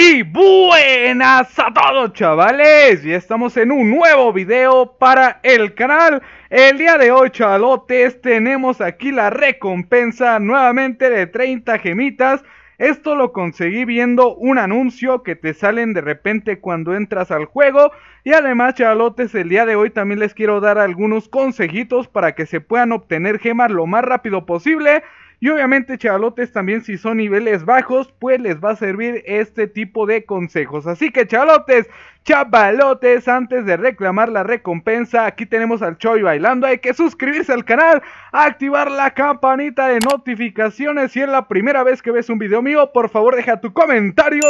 Y buenas a todos chavales, ya estamos en un nuevo video para el canal El día de hoy chalotes tenemos aquí la recompensa nuevamente de 30 gemitas Esto lo conseguí viendo un anuncio que te salen de repente cuando entras al juego Y además chalotes el día de hoy también les quiero dar algunos consejitos para que se puedan obtener gemas lo más rápido posible y obviamente, chavalotes, también si son niveles bajos, pues les va a servir este tipo de consejos. Así que, chavalotes, chavalotes, antes de reclamar la recompensa, aquí tenemos al Choy bailando. Hay que suscribirse al canal, activar la campanita de notificaciones. Si es la primera vez que ves un video mío, por favor, deja tu comentario.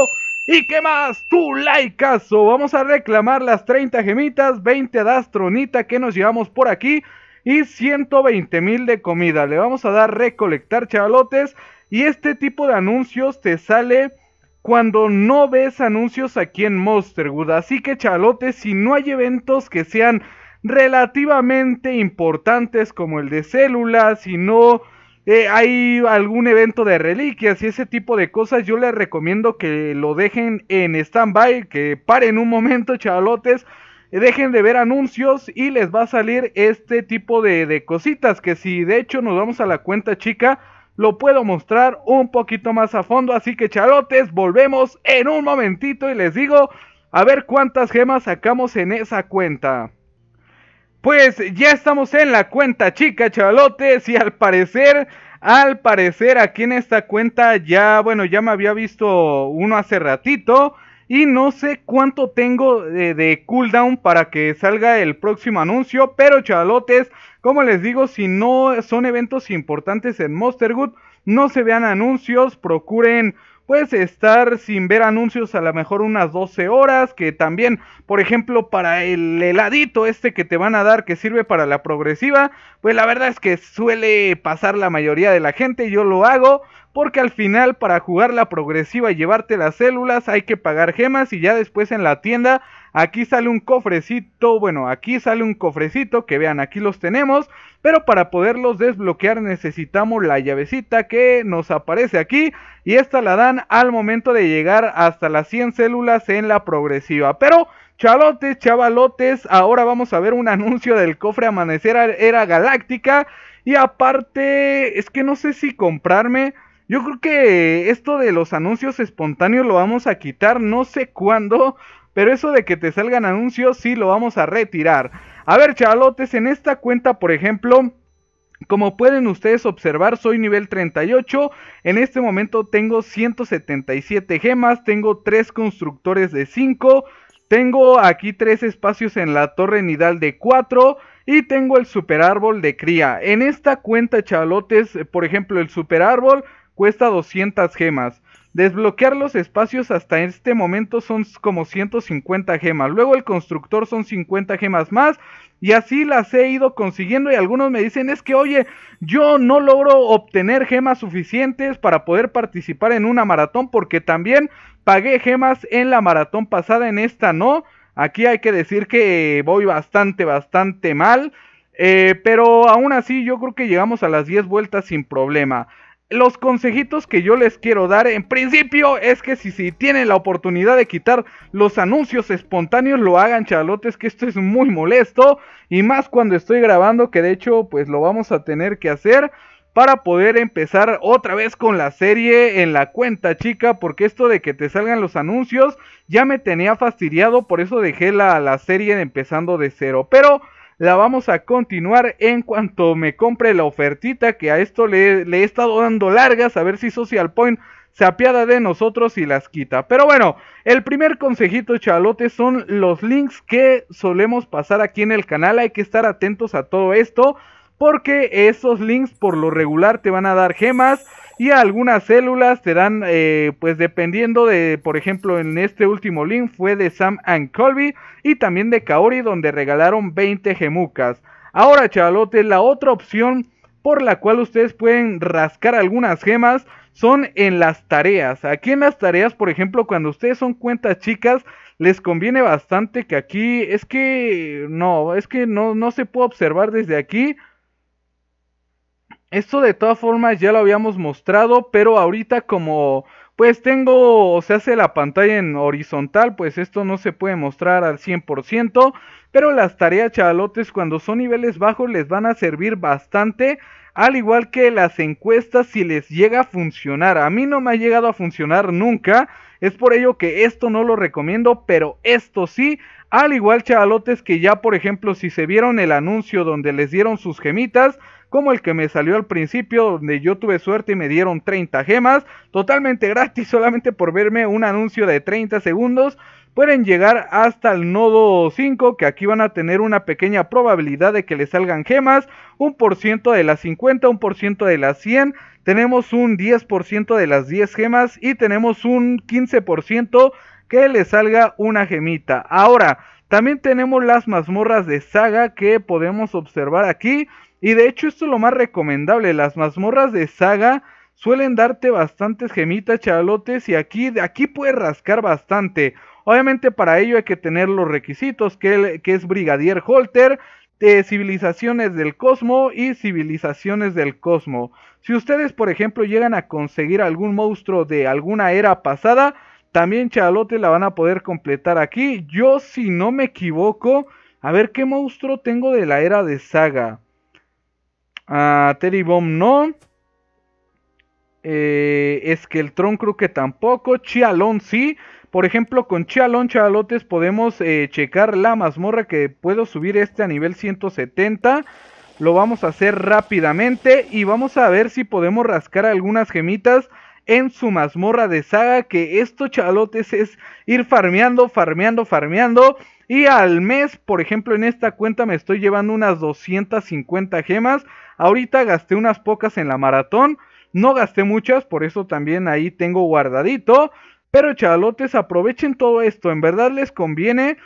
¿Y qué más? Tu likeazo. Vamos a reclamar las 30 gemitas, 20 de que nos llevamos por aquí y 120 mil de comida. Le vamos a dar recolectar chavalotes y este tipo de anuncios te sale cuando no ves anuncios aquí en Monsterwood. Así que chalotes si no hay eventos que sean relativamente importantes como el de células, si no... Eh, hay algún evento de reliquias y ese tipo de cosas, yo les recomiendo que lo dejen en stand-by, que paren un momento, chavalotes, dejen de ver anuncios y les va a salir este tipo de, cositas que si de hecho nos vamos a la cuenta chica lo puedo mostrar un poquito más a fondo. Así que chalotes, volvemos en un momentito y les digo a ver cuántas gemas sacamos en esa cuenta. Pues ya estamos en la cuenta chica, chalotes, y al parecer, al parecer aquí en esta cuenta ya, bueno, ya me había visto uno hace ratito. Y no sé cuánto tengo de, cooldown para que salga el próximo anuncio. Pero chalotes, como les digo, si no son eventos importantes en Monster Good, no se vean anuncios. Procuren pues estar sin ver anuncios a lo mejor unas 12 horas. Que también, por ejemplo, para el heladito este que te van a dar que sirve para la progresiva. Pues la verdad es que suele pasar la mayoría de la gente. Yo lo hago porque al final para jugar la progresiva y llevarte las células hay que pagar gemas y ya después en la tienda aquí sale un cofrecito, bueno, aquí sale un cofrecito que vean, aquí los tenemos, pero para poderlos desbloquear necesitamos la llavecita que nos aparece aquí y esta la dan al momento de llegar hasta las 100 células en la progresiva, pero... Chalotes, chavalotes, ahora vamos a ver un anuncio del cofre Amanecer Era Galáctica. Y aparte, es que no sé si comprarme yo creo que esto de los anuncios espontáneos lo vamos a quitar, no sé cuándo, pero eso de que te salgan anuncios sí lo vamos a retirar. A ver, chavalotes, en esta cuenta, por ejemplo, como pueden ustedes observar, soy nivel 38. En este momento tengo 177 gemas, tengo 3 constructores de 5, tengo aquí 3 espacios en la torre nidal de 4 y tengo el super árbol de cría. En esta cuenta, Chalotes, por ejemplo, el super árbol cuesta 200 gemas. Desbloquear los espacios hasta este momento son como 150 gemas. Luego el constructor son 50 gemas más. Y así las he ido consiguiendo y algunos me dicen es que oye, yo no logro obtener gemas suficientes para poder participar en una maratón porque también pagué gemas en la maratón pasada, en esta no. Aquí hay que decir que voy bastante, bastante mal. Eh, pero aún así yo creo que llegamos a las 10 vueltas sin problema. Los consejitos que yo les quiero dar en principio es que si, si tienen la oportunidad de quitar los anuncios espontáneos lo hagan chalotes que esto es muy molesto y más cuando estoy grabando que de hecho pues lo vamos a tener que hacer para poder empezar otra vez con la serie en la cuenta chica, porque esto de que te salgan los anuncios ya me tenía fastidiado, por eso dejé la, la serie empezando de cero. Pero la vamos a continuar en cuanto me compre la ofertita que a esto le, he estado dando largas, a ver si Social Point se apiada de nosotros y las quita. Pero bueno, el primer consejito chalote son los links que solemos pasar aquí en el canal. Hay que estar atentos a todo esto porque esos links por lo regular te van a dar gemas y algunas células te dan, eh, pues dependiendo de, por ejemplo, en este último link fue de Sam and Colby y también de Kaori donde regalaron 20 gemucas. Ahora chavalotes, la otra opción por la cual ustedes pueden rascar algunas gemas son en las tareas. Aquí en las tareas, por ejemplo, cuando ustedes son cuentas chicas, les conviene bastante que aquí, es que no, es que no, no se puede observar desde aquí, esto de todas formas ya lo habíamos mostrado, pero ahorita como pues tengo se hace la pantalla en horizontal, pues esto no se puede mostrar al 100%, pero las tareas chavalotes cuando son niveles bajos les van a servir bastante, al igual que las encuestas si les llega a funcionar. A mí no me ha llegado a funcionar nunca, es por ello que esto no lo recomiendo, pero esto sí, al igual chavalotes que ya por ejemplo si se vieron el anuncio donde les dieron sus gemitas, como el que me salió al principio, donde yo tuve suerte y me dieron 30 gemas, totalmente gratis, solamente por verme un anuncio de 30 segundos. Pueden llegar hasta el nodo 5, que aquí van a tener una pequeña probabilidad de que les salgan gemas, un por ciento de las 50, un por ciento de las 100, tenemos un 10% de las 10 gemas y tenemos un 15% que le salga una gemita. Ahora, también tenemos las mazmorras de saga que podemos observar aquí, y de hecho esto es lo más recomendable, las mazmorras de saga suelen darte bastantes gemitas, chalotes y aquí, aquí puedes rascar bastante. Obviamente para ello hay que tener los requisitos, que, es Brigadier Holter, eh, civilizaciones del cosmo y civilizaciones del cosmo. Si ustedes, por ejemplo, llegan a conseguir algún monstruo de alguna era pasada, también chalote la van a poder completar aquí. Yo, si no me equivoco, a ver qué monstruo tengo de la era de saga. A Terry Bomb no. Eh, es que el Tron creo que tampoco. Chialón sí. Por ejemplo, con Chialón, Chalotes, podemos eh, checar la mazmorra que puedo subir este a nivel 170. Lo vamos a hacer rápidamente y vamos a ver si podemos rascar algunas gemitas en su mazmorra de saga. Que esto, Chalotes, es ir farmeando, farmeando, farmeando. Y al mes, por ejemplo, en esta cuenta me estoy llevando unas 250 gemas. Ahorita gasté unas pocas en la maratón. No gasté muchas, por eso también ahí tengo guardadito. Pero chalotes, aprovechen todo esto. En verdad les conviene.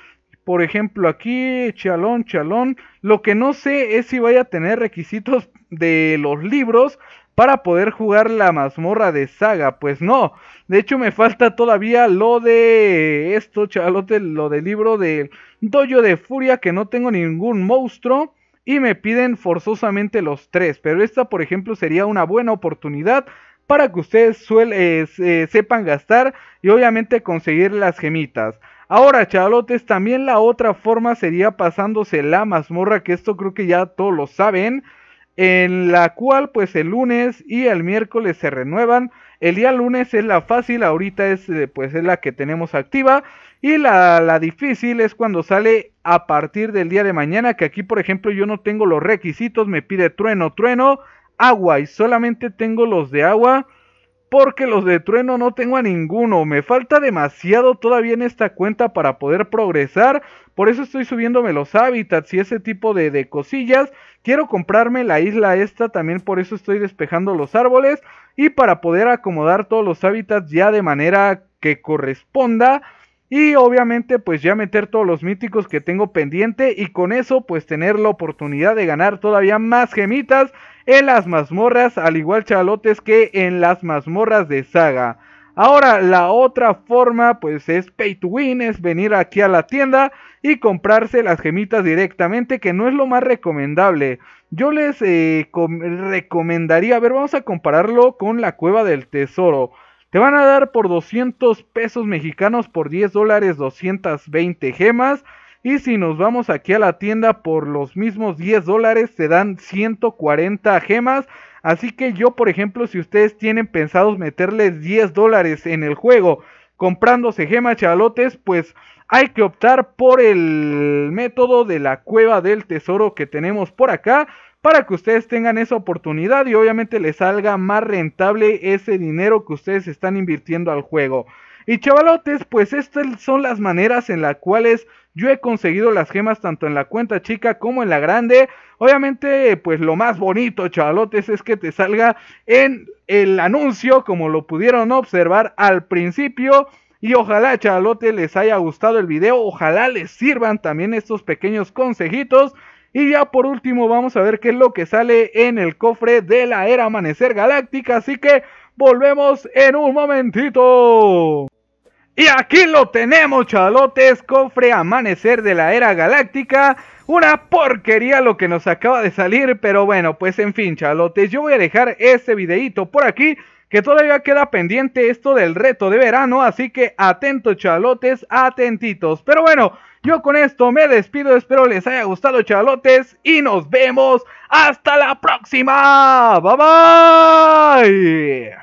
Por ejemplo, aquí, chalón, chalón. Lo que no sé es si vaya a tener requisitos de los libros para poder jugar la mazmorra de saga. Pues no. De hecho, me falta todavía lo de esto, chalotes, lo del libro del dojo de furia, que no tengo ningún monstruo y me piden forzosamente los tres. Pero esta, por ejemplo, sería una buena oportunidad para que ustedes eh, eh, sepan gastar y obviamente conseguir las gemitas. Ahora, chavalotes, también la otra forma sería pasándose la mazmorra, que esto creo que ya todos lo saben, en la cual pues el lunes y el miércoles se renuevan. El día lunes es la fácil, ahorita es eh, pues, es la que tenemos activa y la, difícil es cuando sale a partir del día de mañana, que aquí por ejemplo yo no tengo los requisitos, me pide trueno, trueno, agua y solamente tengo los de agua porque los de trueno no tengo a ninguno, me falta demasiado todavía en esta cuenta para poder progresar, por eso estoy subiéndome los hábitats y ese tipo de, de cosillas, quiero comprarme la isla esta, también por eso estoy despejando los árboles y para poder acomodar todos los hábitats ya de manera que corresponda y obviamente pues ya meter todos los míticos que tengo pendiente y con eso pues tener la oportunidad de ganar todavía más gemitas en las mazmorras, al igual chalotes que en las mazmorras de saga. Ahora la otra forma pues es pay to win, es venir aquí a la tienda y comprarse las gemitas directamente que no es lo más recomendable. Yo les eh, recomendaría, a ver vamos a compararlo con la cueva del tesoro. Te van a dar por 200 pesos mexicanos, por 10 dólares 220 gemas. Y si nos vamos aquí a la tienda por los mismos 10 dólares, te dan 140 gemas. Así que yo, por ejemplo, si ustedes tienen pensados meterles 10 dólares en el juego comprándose gemas chalotes, pues hay que optar por el método de la cueva del tesoro que tenemos por acá para que ustedes tengan esa oportunidad y obviamente les salga más rentable ese dinero que ustedes están invirtiendo al juego. Y chavalotes, pues estas son las maneras en las cuales yo he conseguido las gemas tanto en la cuenta chica como en la grande. Obviamente, pues lo más bonito, chavalotes, es que te salga en el anuncio, como lo pudieron observar al principio. Y ojalá, chavalotes, les haya gustado el video. Ojalá les sirvan también estos pequeños consejitos. Y ya por último vamos a ver qué es lo que sale en el cofre de la era amanecer galáctica, así que volvemos en un momentito. Y aquí lo tenemos, chalotes, cofre amanecer de la era galáctica. Una porquería lo que nos acaba de salir, pero bueno, pues en fin, chalotes, yo voy a dejar este videito por aquí que todavía queda pendiente esto del reto de verano, así que atentos chalotes, atentitos. Pero bueno, yo con esto me despido, espero les haya gustado chalotes y nos vemos hasta la próxima. Bye bye.